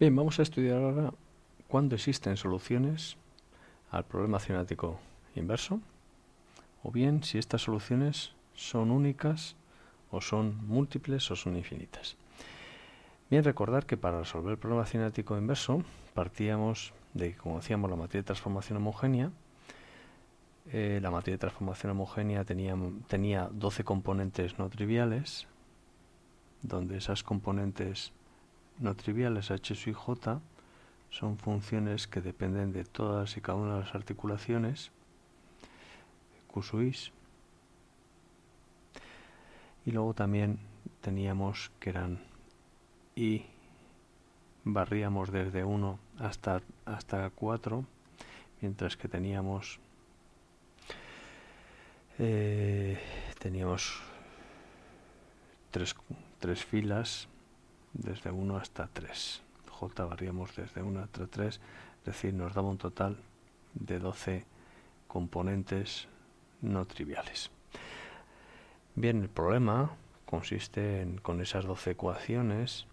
Bien, vamos a estudiar ahora cuándo existen soluciones al problema cinético inverso, o bien si estas soluciones son únicas o son múltiples o son infinitas. Bien, recordar que para resolver el problema cinético inverso partíamos de como conocíamos la materia de transformación homogénea. Eh, la materia de transformación homogénea tenía, tenía 12 componentes no triviales, donde esas componentes no triviales h y j son funciones que dependen de todas y cada una de las articulaciones QSUIS y luego también teníamos que eran y barríamos desde 1 hasta, hasta 4 mientras que teníamos eh, teníamos tres, tres filas desde 1 hasta 3. J variamos desde 1 hasta 3, es decir, nos daba un total de 12 componentes no triviales. Bien, el problema consiste en, con esas 12 ecuaciones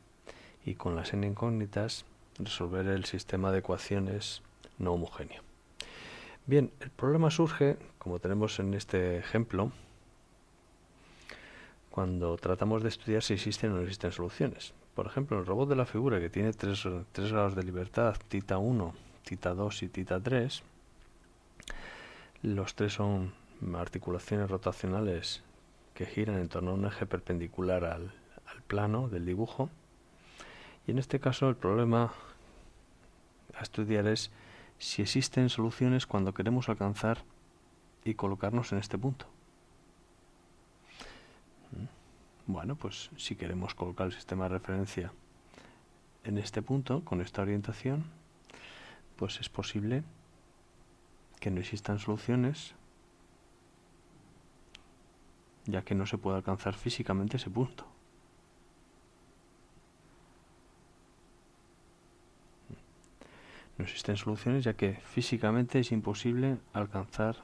y con las n incógnitas, resolver el sistema de ecuaciones no homogéneo. Bien, el problema surge, como tenemos en este ejemplo, cuando tratamos de estudiar si existen o no existen soluciones. Por ejemplo, el robot de la figura que tiene tres, grados de libertad, tita 1, tita 2 y tita 3, los tres son articulaciones rotacionales que giran en torno a un eje perpendicular al plano del dibujo. Y en este caso el problema a estudiar es si existen soluciones cuando queremos alcanzar y colocarnos en este punto. Bueno, pues si queremos colocar el sistema de referencia en este punto, con esta orientación, pues es posible que no existan soluciones, ya que no se puede alcanzar físicamente ese punto. No existen soluciones ya que físicamente es imposible alcanzar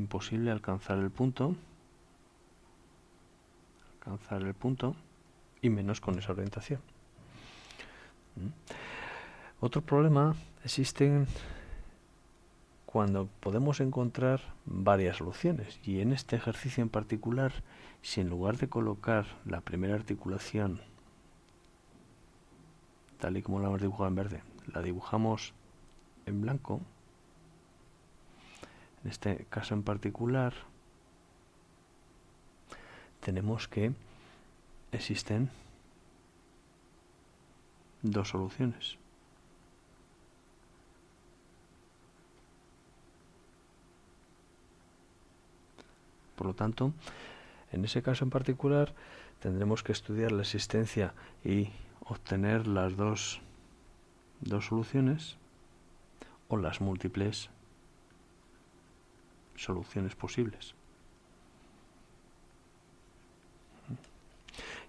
imposible alcanzar el punto alcanzar el punto y menos con esa orientación mm. otro problema existe cuando podemos encontrar varias soluciones y en este ejercicio en particular si en lugar de colocar la primera articulación tal y como la hemos dibujado en verde la dibujamos en blanco en este caso en particular, tenemos que existen dos soluciones. Por lo tanto, en ese caso en particular tendremos que estudiar la existencia y obtener las dos, dos soluciones o las múltiples soluciones posibles.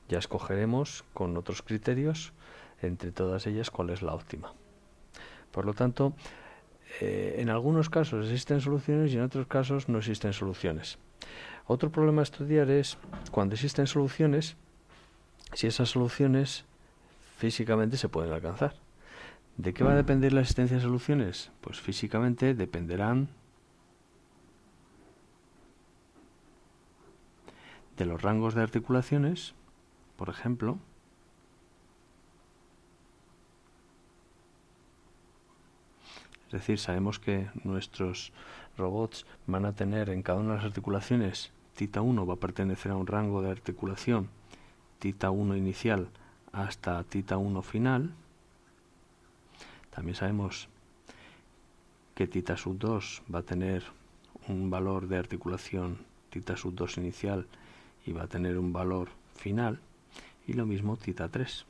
Ya escogeremos con otros criterios entre todas ellas cuál es la óptima. Por lo tanto, eh, en algunos casos existen soluciones y en otros casos no existen soluciones. Otro problema a estudiar es cuando existen soluciones, si esas soluciones físicamente se pueden alcanzar. ¿De qué va a depender la existencia de soluciones? Pues físicamente dependerán de los rangos de articulaciones, por ejemplo, es decir, sabemos que nuestros robots van a tener en cada una de las articulaciones, tita 1 va a pertenecer a un rango de articulación, tita 1 inicial hasta tita 1 final, también sabemos que tita sub 2 va a tener un valor de articulación tita sub 2 inicial y va a tener un valor final y lo mismo tita 3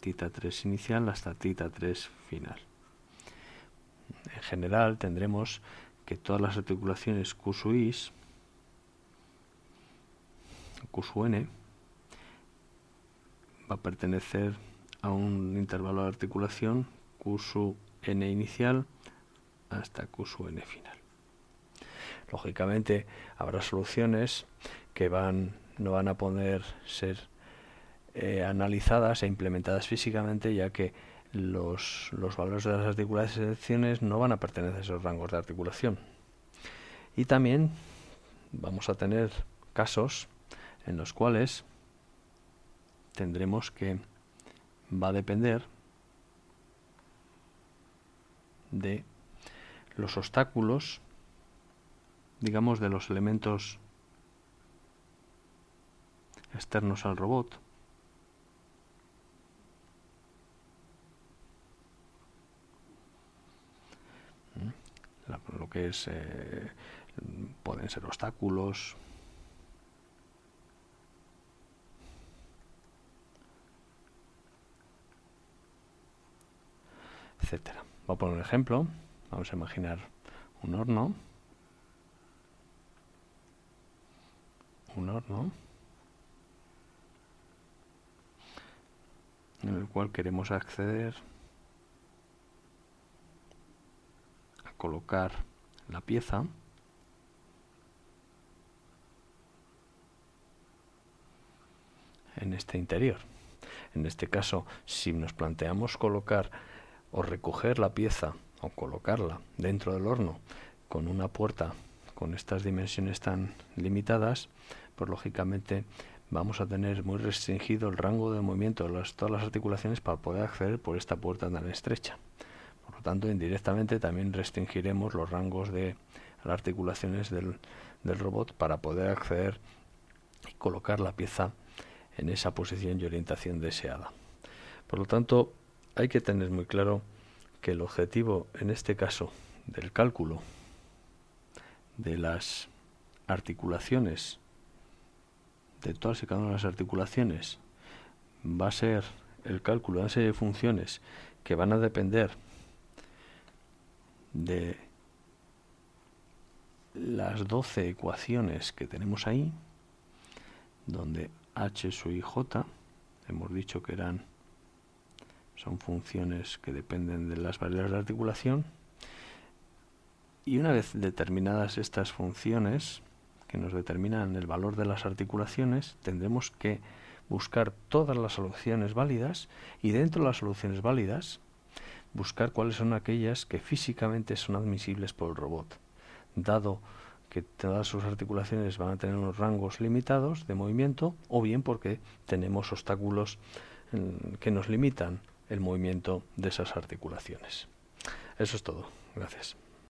tita 3 inicial hasta tita 3 final en general tendremos que todas las articulaciones QSUIS n, va a pertenecer a un intervalo de articulación n inicial hasta n final Lógicamente habrá soluciones que no van a poder ser eh, analizadas e implementadas físicamente, ya que los, los valores de las articulaciones no van a pertenecer a esos rangos de articulación. Y también vamos a tener casos en los cuales tendremos que va a depender de los obstáculos digamos, de los elementos externos al robot. lo que es eh, pueden ser obstáculos etcétera voy a poner un ejemplo vamos a imaginar un horno horno, En el cual queremos acceder a colocar la pieza. en este interior. En este caso, si nos planteamos colocar o recoger la pieza o colocarla dentro del horno con una puerta con estas dimensiones tan limitadas, pues lógicamente vamos a tener muy restringido el rango de movimiento de todas las articulaciones para poder acceder por esta puerta tan estrecha. Por lo tanto, indirectamente también restringiremos los rangos de las articulaciones del robot para poder acceder y colocar la pieza en esa posición y orientación deseada. Por lo tanto, hay que tener muy claro que el objetivo, en este caso, del cálculo de las articulaciones, de todas y cada una de las articulaciones, va a ser el cálculo de una serie de funciones que van a depender de las 12 ecuaciones que tenemos ahí, donde h su i j, hemos dicho que eran, son funciones que dependen de las variables de articulación, y una vez determinadas estas funciones que nos determinan el valor de las articulaciones, tendremos que buscar todas las soluciones válidas y dentro de las soluciones válidas buscar cuáles son aquellas que físicamente son admisibles por el robot. Dado que todas sus articulaciones van a tener unos rangos limitados de movimiento o bien porque tenemos obstáculos mm, que nos limitan el movimiento de esas articulaciones. Eso es todo. Gracias.